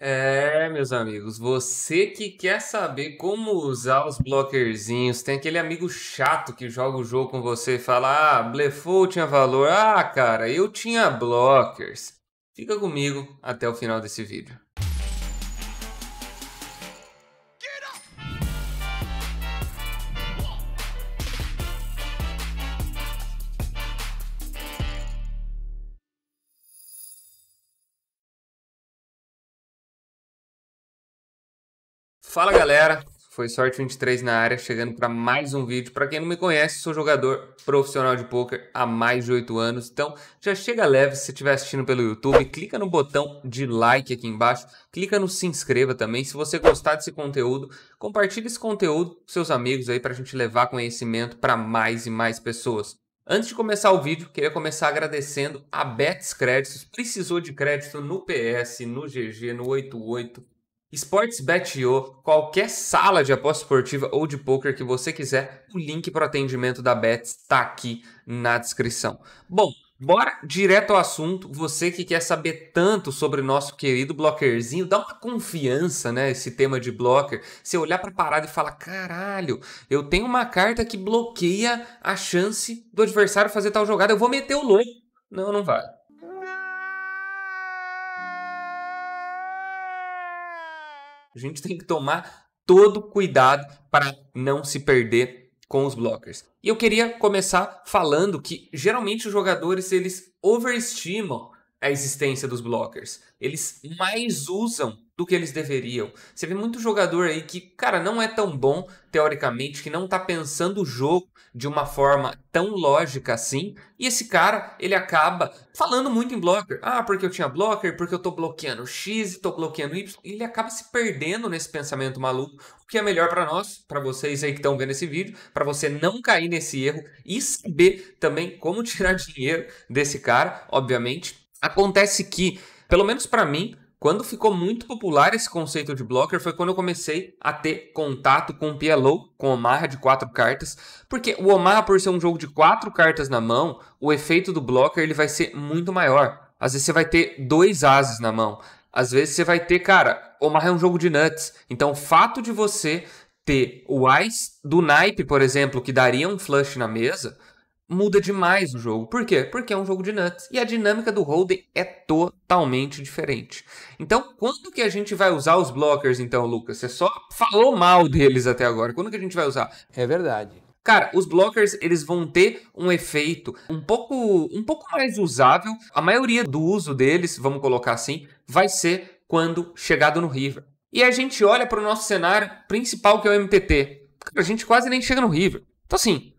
É, meus amigos, você que quer saber como usar os blockerzinhos, tem aquele amigo chato que joga o jogo com você e fala: Ah, blefou, tinha valor. Ah, cara, eu tinha blockers. Fica comigo até o final desse vídeo. Fala galera, foi Sorte 23 na área, chegando para mais um vídeo. Para quem não me conhece, sou jogador profissional de poker há mais de 8 anos, então já chega leve se estiver assistindo pelo YouTube, clica no botão de like aqui embaixo, clica no se inscreva também. Se você gostar desse conteúdo, compartilhe esse conteúdo com seus amigos aí para a gente levar conhecimento para mais e mais pessoas. Antes de começar o vídeo, queria começar agradecendo a Bets Créditos. Precisou de crédito no PS, no GG, no 88, Sportsbet.io, qualquer sala de aposta esportiva ou de poker que você quiser, o link para o atendimento da Bet está aqui na descrição. Bom, bora direto ao assunto. Você que quer saber tanto sobre nosso querido blockerzinho, dá uma confiança, né? Esse tema de blocker. Você olhar para a parada e falar: caralho, eu tenho uma carta que bloqueia a chance do adversário fazer tal jogada, eu vou meter o louco. Não, não vai. A gente tem que tomar todo cuidado para não se perder com os blockers. E eu queria começar falando que geralmente os jogadores eles overestimam a existência dos blockers. Eles mais usam do que eles deveriam. Você vê muito jogador aí que, cara, não é tão bom teoricamente, que não tá pensando o jogo de uma forma tão lógica assim, e esse cara, ele acaba falando muito em blocker. Ah, porque eu tinha blocker, porque eu tô bloqueando X e tô bloqueando Y, e ele acaba se perdendo nesse pensamento maluco, o que é melhor para nós, para vocês aí que estão vendo esse vídeo, para você não cair nesse erro e saber também como tirar dinheiro desse cara, obviamente, Acontece que, pelo menos para mim, quando ficou muito popular esse conceito de blocker foi quando eu comecei a ter contato com o PLO, com o Omaha de quatro cartas, porque o Omaha, por ser um jogo de quatro cartas na mão, o efeito do blocker ele vai ser muito maior. Às vezes você vai ter dois ases na mão. Às vezes você vai ter, cara, Omaha é um jogo de nuts. Então o fato de você ter o Ice do naipe, por exemplo, que daria um flush na mesa, muda demais o jogo. Por quê? Porque é um jogo de nuts e a dinâmica do holding é totalmente diferente. Então, quando que a gente vai usar os blockers então, Lucas? Você só falou mal deles até agora. Quando que a gente vai usar? É verdade. Cara, os blockers eles vão ter um efeito um pouco um pouco mais usável. A maioria do uso deles, vamos colocar assim, vai ser quando chegado no river. E a gente olha para o nosso cenário principal que é o MTT. a gente quase nem chega no river. Então assim,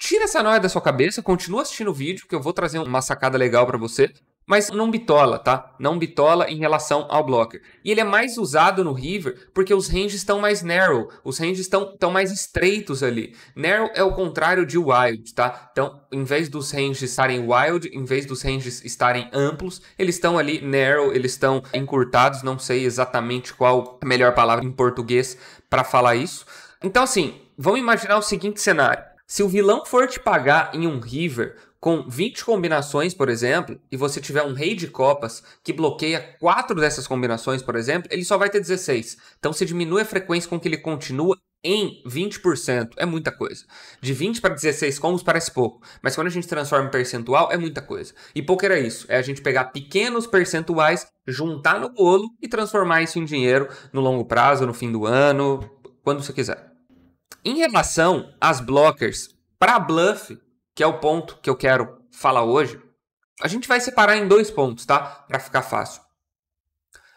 Tira essa noia da sua cabeça, continua assistindo o vídeo, que eu vou trazer uma sacada legal para você. Mas não bitola, tá? Não bitola em relação ao blocker. E ele é mais usado no River porque os ranges estão mais narrow, os ranges estão mais estreitos ali. Narrow é o contrário de wild, tá? Então, em vez dos ranges estarem wild, em vez dos ranges estarem amplos, eles estão ali narrow, eles estão encurtados, não sei exatamente qual a melhor palavra em português para falar isso. Então, assim, vamos imaginar o seguinte cenário. Se o vilão for te pagar em um River com 20 combinações, por exemplo, e você tiver um rei de copas que bloqueia quatro dessas combinações, por exemplo, ele só vai ter 16. Então você diminui a frequência com que ele continua em 20%. É muita coisa. De 20 para 16 combos parece pouco, mas quando a gente transforma em percentual é muita coisa. E poker é isso, é a gente pegar pequenos percentuais, juntar no bolo e transformar isso em dinheiro no longo prazo, no fim do ano, quando você quiser. Em relação às blockers para bluff, que é o ponto que eu quero falar hoje, a gente vai separar em dois pontos, tá? Para ficar fácil.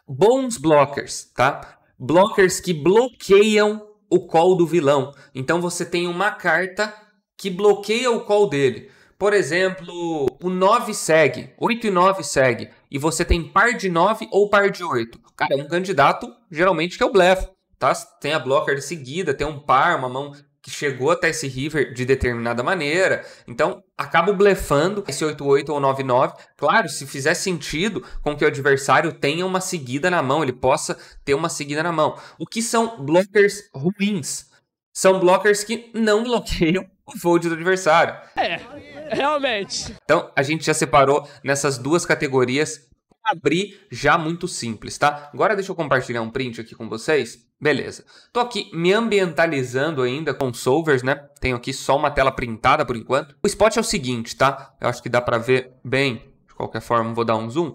Bons blockers, tá? Blockers que bloqueiam o call do vilão. Então você tem uma carta que bloqueia o call dele. Por exemplo, o 9 segue, 8 e 9 segue, e você tem par de 9 ou par de 8. Cara, é um candidato geralmente que é o blefe tá, tem a blocker de seguida, tem um par, uma mão que chegou até esse river de determinada maneira. Então, acabo blefando esse 8-8 ou 9-9. Claro, se fizer sentido com que o adversário tenha uma seguida na mão, ele possa ter uma seguida na mão. O que são blockers ruins? São blockers que não bloqueiam o fold do adversário. É, realmente. Então, a gente já separou nessas duas categorias abrir já muito simples, tá? Agora deixa eu compartilhar um print aqui com vocês. Beleza. Tô aqui me ambientalizando ainda com solvers, né? Tenho aqui só uma tela printada por enquanto. O spot é o seguinte, tá? Eu acho que dá para ver bem. De qualquer forma, vou dar um zoom.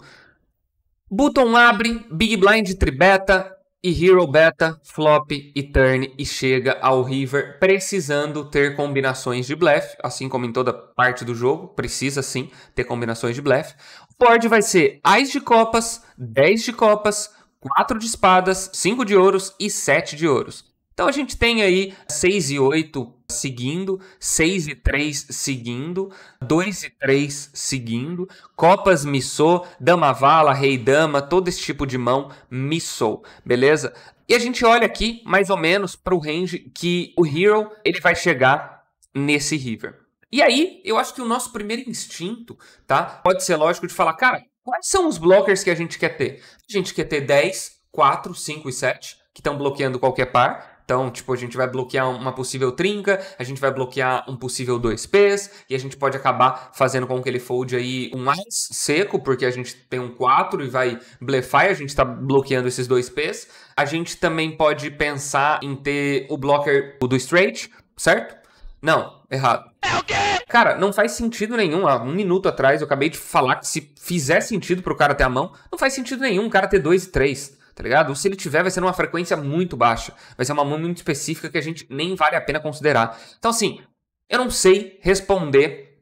Button abre, Big Blind tribeta, e Hero Beta, Flop e Turn e chega ao River precisando ter combinações de blefe, assim como em toda parte do jogo, precisa sim ter combinações de blefe board vai ser Ais de Copas, 10 de Copas, 4 de Espadas, 5 de Ouros e 7 de Ouros. Então a gente tem aí 6 e 8 seguindo, 6 e 3 seguindo, 2 e 3 seguindo, copas missou, dama vala, rei dama, todo esse tipo de mão missou, beleza? E a gente olha aqui mais ou menos para o range que o Hero ele vai chegar nesse river. E aí, eu acho que o nosso primeiro instinto, tá? Pode ser lógico de falar, cara, quais são os blockers que a gente quer ter? A gente quer ter 10, 4, 5 e 7, que estão bloqueando qualquer par. Então, tipo, a gente vai bloquear uma possível trinca, a gente vai bloquear um possível 2Ps, e a gente pode acabar fazendo com que ele fold aí um mais seco, porque a gente tem um 4 e vai blefar e a gente tá bloqueando esses 2Ps. A gente também pode pensar em ter o blocker do straight, certo? Não, errado. É o quê? Cara, não faz sentido nenhum. Há um minuto atrás eu acabei de falar que se fizer sentido pro cara ter a mão, não faz sentido nenhum o cara ter dois e três tá ligado? Se ele tiver, vai ser numa frequência muito baixa. Vai ser uma mão muito específica que a gente nem vale a pena considerar. Então, assim, eu não sei responder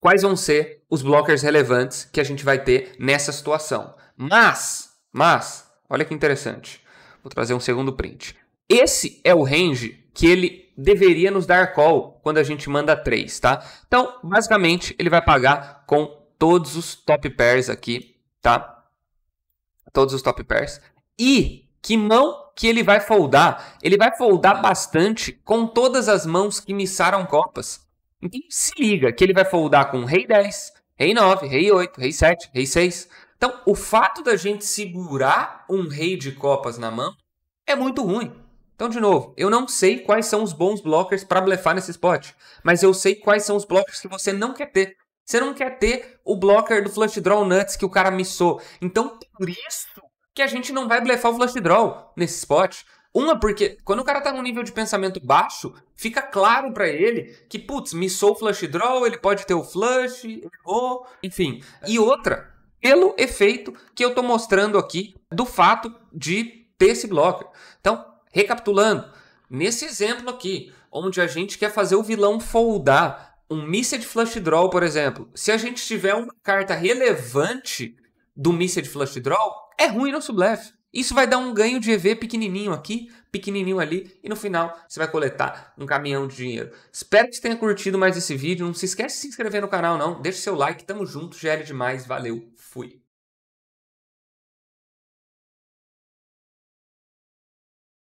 quais vão ser os blockers relevantes que a gente vai ter nessa situação. Mas, mas, olha que interessante. Vou trazer um segundo print. Esse é o range que ele deveria nos dar call quando a gente manda 3, tá? Então, basicamente, ele vai pagar com todos os top pairs aqui, tá? Todos os top pairs. E que mão que ele vai foldar? Ele vai foldar bastante com todas as mãos que missaram copas. Então, se liga que ele vai foldar com rei 10, rei 9, rei 8, rei 7, rei 6. Então, o fato da gente segurar um rei de copas na mão é muito ruim. Então, de novo, eu não sei quais são os bons blockers para blefar nesse spot, mas eu sei quais são os blockers que você não quer ter. Você não quer ter o blocker do flush draw nuts que o cara missou. Então, por isso que a gente não vai blefar o flush draw nesse spot. Uma, porque quando o cara tá num nível de pensamento baixo, fica claro para ele que, putz, missou o flush draw, ele pode ter o flush, errou, enfim. E outra, pelo efeito que eu tô mostrando aqui do fato de ter esse blocker. Então, Recapitulando, nesse exemplo aqui, onde a gente quer fazer o vilão foldar um Missed Flush Draw, por exemplo, se a gente tiver uma carta relevante do Missed Flush Draw, é ruim nosso blefe. Isso vai dar um ganho de EV pequenininho aqui, pequenininho ali, e no final você vai coletar um caminhão de dinheiro. Espero que você tenha curtido mais esse vídeo. Não se esquece de se inscrever no canal, não. Deixe seu like, tamo junto, gere demais, valeu, fui.